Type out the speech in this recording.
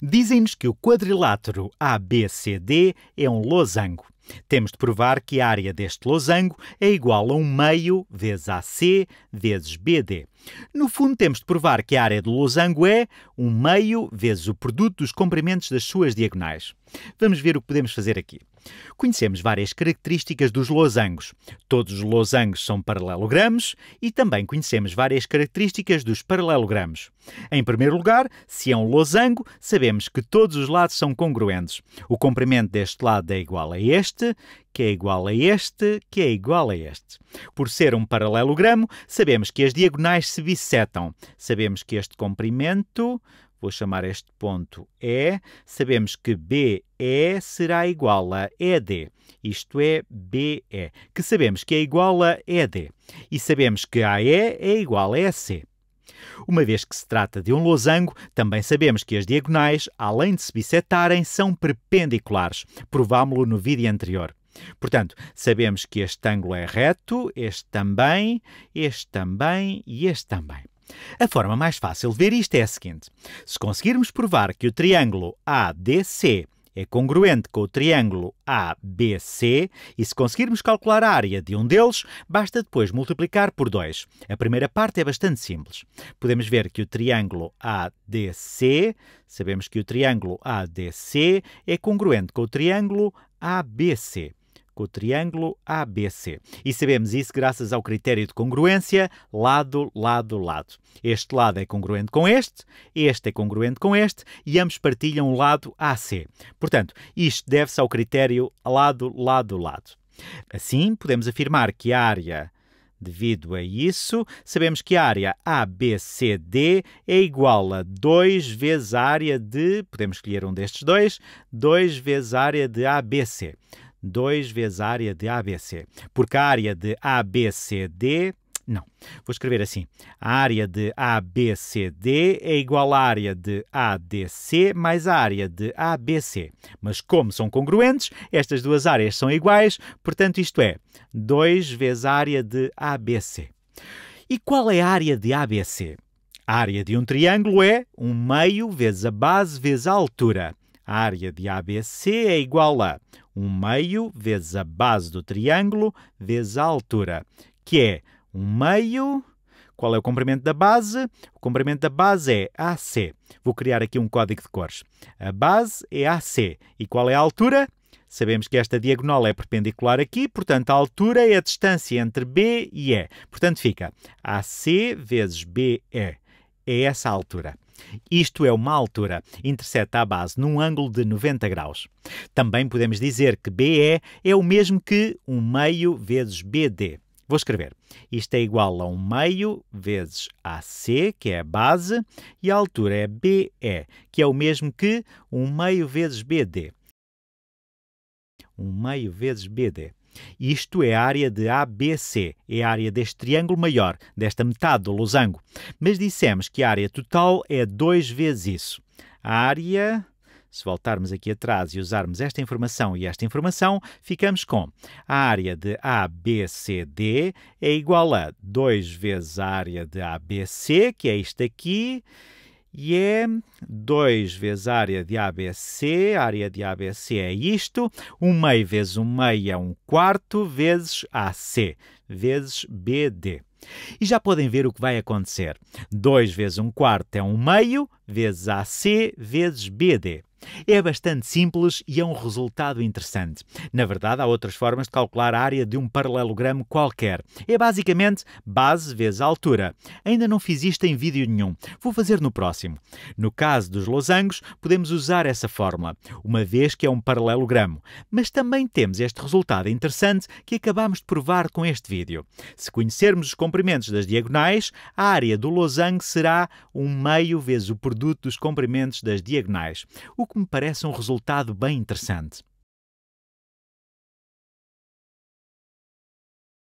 Dizem-nos que o quadrilátero ABCD é um losango. Temos de provar que a área deste losango é igual a 1 meio vezes AC vezes BD. No fundo, temos de provar que a área do losango é 1 meio vezes o produto dos comprimentos das suas diagonais. Vamos ver o que podemos fazer aqui. Conhecemos várias características dos losangos. Todos os losangos são paralelogramos e também conhecemos várias características dos paralelogramos. Em primeiro lugar, se é um losango, sabemos que todos os lados são congruentes. O comprimento deste lado é igual a este, que é igual a este, que é igual a este. Por ser um paralelogramo, sabemos que as diagonais se bissetam. Sabemos que este comprimento Vou chamar este ponto E. Sabemos que BE será igual a ED, isto é, BE, que sabemos que é igual a ED. E sabemos que AE é igual a EC. Uma vez que se trata de um losango, também sabemos que as diagonais, além de se bissetarem, são perpendiculares. Provámo-lo no vídeo anterior. Portanto, sabemos que este ângulo é reto, este também, este também e este também. A forma mais fácil de ver isto é a seguinte: se conseguirmos provar que o triângulo ADC é congruente com o triângulo ABC e se conseguirmos calcular a área de um deles, basta depois multiplicar por 2. A primeira parte é bastante simples. Podemos ver que o triângulo ADC, sabemos que o triângulo ADC é congruente com o triângulo ABC com o triângulo ABC. E sabemos isso graças ao critério de congruência lado, lado, lado. Este lado é congruente com este, este é congruente com este e ambos partilham o lado AC. Portanto, isto deve-se ao critério lado, lado, lado. Assim, podemos afirmar que a área Devido a isso, sabemos que a área ABCD é igual a 2 vezes a área de, podemos escolher um destes dois, 2 vezes a área de ABC. 2 vezes a área de ABC, porque a área de ABCD não. Vou escrever assim: a área de ABCD é igual à área de ADC mais a área de ABC. Mas como são congruentes, estas duas áreas são iguais, portanto, isto é 2 vezes a área de ABC. E qual é a área de ABC? A área de um triângulo é 1 um meio vezes a base vezes a altura. A área de ABC é igual a um meio vezes a base do triângulo vezes a altura, que é um meio. Qual é o comprimento da base? O comprimento da base é AC. Vou criar aqui um código de cores. A base é AC. E qual é a altura? Sabemos que esta diagonal é perpendicular aqui, portanto a altura é a distância entre B e E. Portanto fica AC vezes BE. É essa a altura. Isto é uma altura, intercepta a base num ângulo de 90 graus. Também podemos dizer que BE é o mesmo que 1 meio vezes BD. Vou escrever. Isto é igual a 1 meio vezes AC, que é a base, e a altura é BE, que é o mesmo que 1 meio vezes BD. 1 meio vezes BD. Isto é a área de ABC, é a área deste triângulo maior, desta metade do losango. Mas dissemos que a área total é 2 vezes isso. A área se voltarmos aqui atrás e usarmos esta informação e esta informação, ficamos com a área de ABCD é igual a 2 vezes a área de ABC, que é isto aqui, e é 2 é vezes a área de ABC, a área de ABC é isto, 1 meio vezes 1 meio é 1 quarto, vezes AC, vezes BD. E já podem ver o que vai acontecer. 2 vezes 1 quarto é 1 meio, vezes AC, vezes BD. É bastante simples e é um resultado interessante. Na verdade, há outras formas de calcular a área de um paralelogramo qualquer. É basicamente base vezes altura. Ainda não fiz isto em vídeo nenhum. Vou fazer no próximo. No caso dos losangos, podemos usar essa fórmula, uma vez que é um paralelogramo. Mas também temos este resultado interessante que acabamos de provar com este vídeo. Se conhecermos os comprimentos das diagonais, a área do losango será um meio vezes o produto dos comprimentos das diagonais, o que me parece um resultado bem interessante.